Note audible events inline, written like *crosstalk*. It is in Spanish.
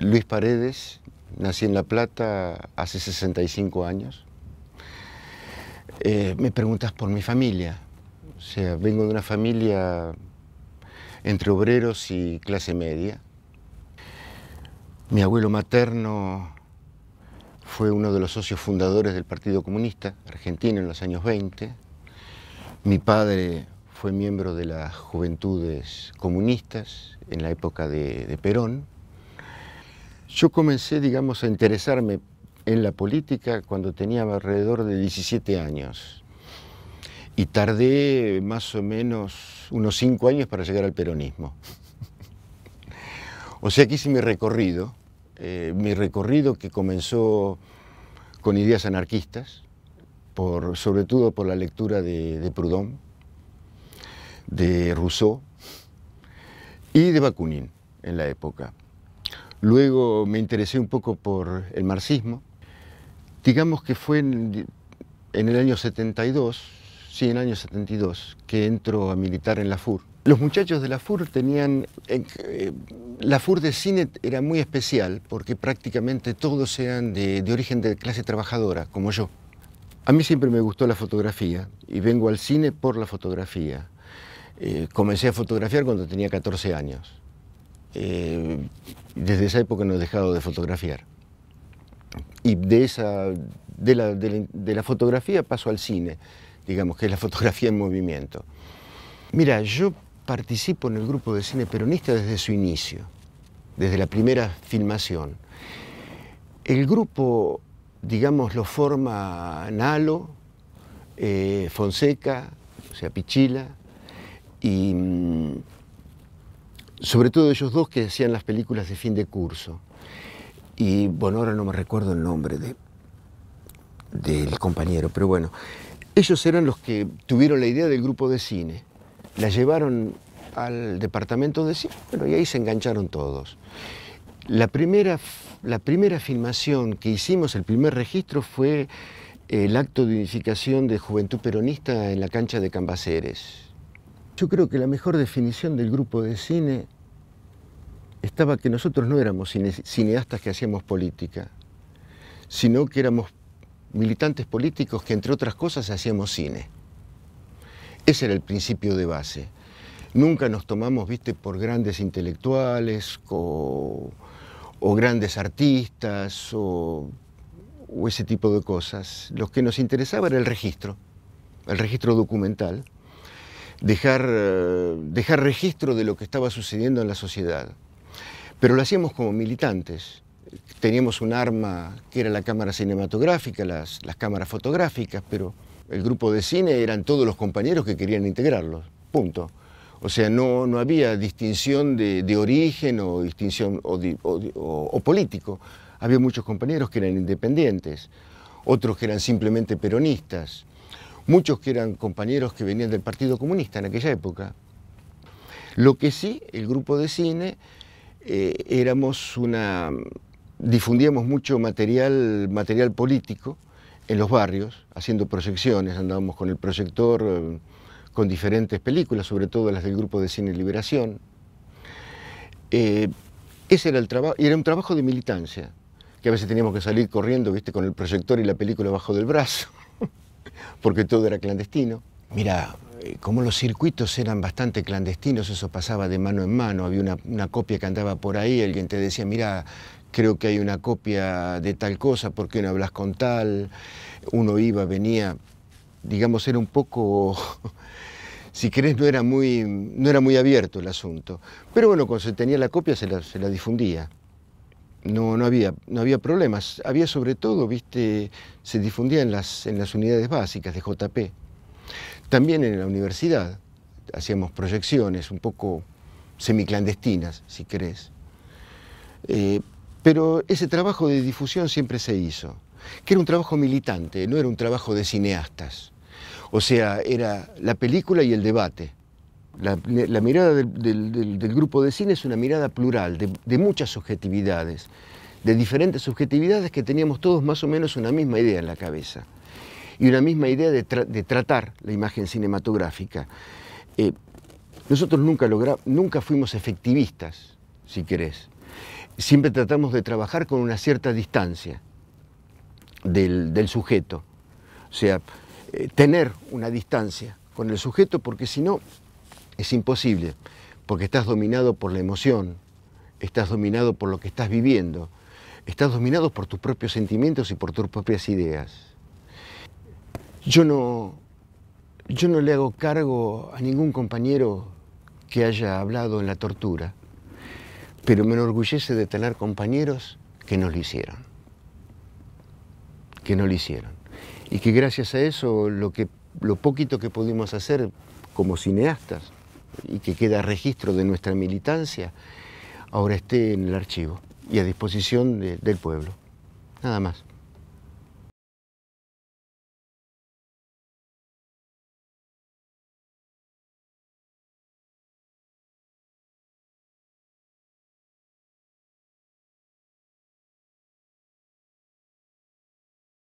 Luis Paredes, nací en La Plata hace 65 años. Eh, me preguntas por mi familia. O sea, vengo de una familia entre obreros y clase media. Mi abuelo materno fue uno de los socios fundadores del Partido Comunista Argentino en los años 20. Mi padre fue miembro de las Juventudes Comunistas en la época de Perón. Yo comencé, digamos, a interesarme en la política cuando tenía alrededor de 17 años. Y tardé más o menos unos 5 años para llegar al peronismo. o sea que hice mi recorrido, eh, mi recorrido que comenzó con ideas anarquistas, sobre todo por la lectura de, de Proudhon, de Rousseau y de Bakunin en la época. Luego me interesé un poco por el marxismo. Digamos que fue en, el año 72, sí, en el año 72, que entro a militar en la FUR. Los muchachos de la FUR tenían... Eh, la FUR de cine era muy especial porque prácticamente todos eran de, origen de clase trabajadora, como yo. A mí siempre me gustó la fotografía y vengo al cine por la fotografía. Eh, comencé a fotografiar cuando tenía 14 años. Eh, desde esa época no he dejado de fotografiar. Y de, esa, de la, de, la, fotografía paso al cine, digamos, que es la *laughs* fotografía en movimiento. Mira, yo participo en el grupo de cine peronista desde su inicio, desde la primera filmación. El grupo, digamos, lo forma Nalo, eh, Fonseca, o sea, Pichila, y mm, sobre todo ellos dos que hacían las películas de fin de curso. Y bueno, ahora no me recuerdo el nombre del compañero, pero bueno, ellos eran los que tuvieron la idea del grupo de cine. La llevaron al departamento de cine bueno, y ahí se engancharon todos. La primera, la primera filmación que hicimos, el primer registro, fue eh, el acto de unificación de Juventud Peronista en la cancha de Cambaceres yo creo que la mejor definición del grupo de cine estaba que nosotros no éramos cineastas que hacíamos política, sino que éramos militantes políticos que entre otras cosas hacíamos cine. Ese era el principio de base. Nunca nos tomamos, viste, por grandes intelectuales o, grandes artistas o, o ese tipo de cosas. Lo que nos interesaba era el registro, el registro documental. Eh, dejar, registro de lo que estaba sucediendo en la sociedad. Pero lo hacíamos como militantes. Teníamos un arma que era la cámara cinematográfica, las, cámaras fotográficas, pero el grupo de cine eran todos los compañeros que querían integrarlos. Punto. O sea, no, no había distinción de, origen o distinción o, o, político. Había muchos compañeros que eran independientes, otros que eran simplemente peronistas, muchos que eran compañeros que venían del Partido Comunista en aquella época. Lo que sí, el grupo de cine, eh, éramos una, difundíamos mucho material, material político en los barrios, haciendo proyecciones, andábamos con el proyector, eh, con diferentes películas, sobre todo las del grupo de cine Liberación. Eh, ese era el trabajo, y era un trabajo de militancia, que a veces teníamos que salir corriendo, viste, con el proyector y la película bajo del brazo porque todo era clandestino. Mira, eh, como los circuitos eran bastante clandestinos, eso pasaba de mano en mano, había una, copia que andaba por ahí, alguien te decía, mira, creo que hay una copia de tal cosa, ¿por qué no hablas con tal? Uno iba, venía, digamos, era un poco, *laughs* si querés, no era muy, no era muy abierto el asunto. Pero bueno, cuando se tenía la copia se la difundía no, había, problemas. Había sobre todo, viste, se difundía en las, unidades básicas de JP. También en la universidad hacíamos proyecciones un poco semiclandestinas, si crees eh, pero ese trabajo de difusión siempre se hizo, que era un trabajo militante, no era un trabajo de cineastas. O sea, era la película y el debate. La, mirada del, grupo de cine es una mirada plural, de, muchas subjetividades, de diferentes subjetividades que teníamos todos más o menos una misma idea en la cabeza y una misma idea de, tratar la imagen cinematográfica. Eh, nosotros nunca, nunca fuimos efectivistas, si querés. Siempre tratamos de trabajar con una cierta distancia del, sujeto. O sea, eh, tener una distancia con el sujeto porque si no es imposible, porque estás dominado por la emoción, estás dominado por lo que estás viviendo, estás dominado por tus propios sentimientos y por tus propias ideas. Yo no, yo no le hago cargo a ningún compañero que haya hablado en la tortura, pero me enorgullece de tener compañeros que no lo hicieron, que no lo hicieron. Y que gracias a eso lo, que, lo poquito que pudimos hacer como cineastas y que queda registro de nuestra militancia, ahora esté en el archivo y a disposición del pueblo. Nada más.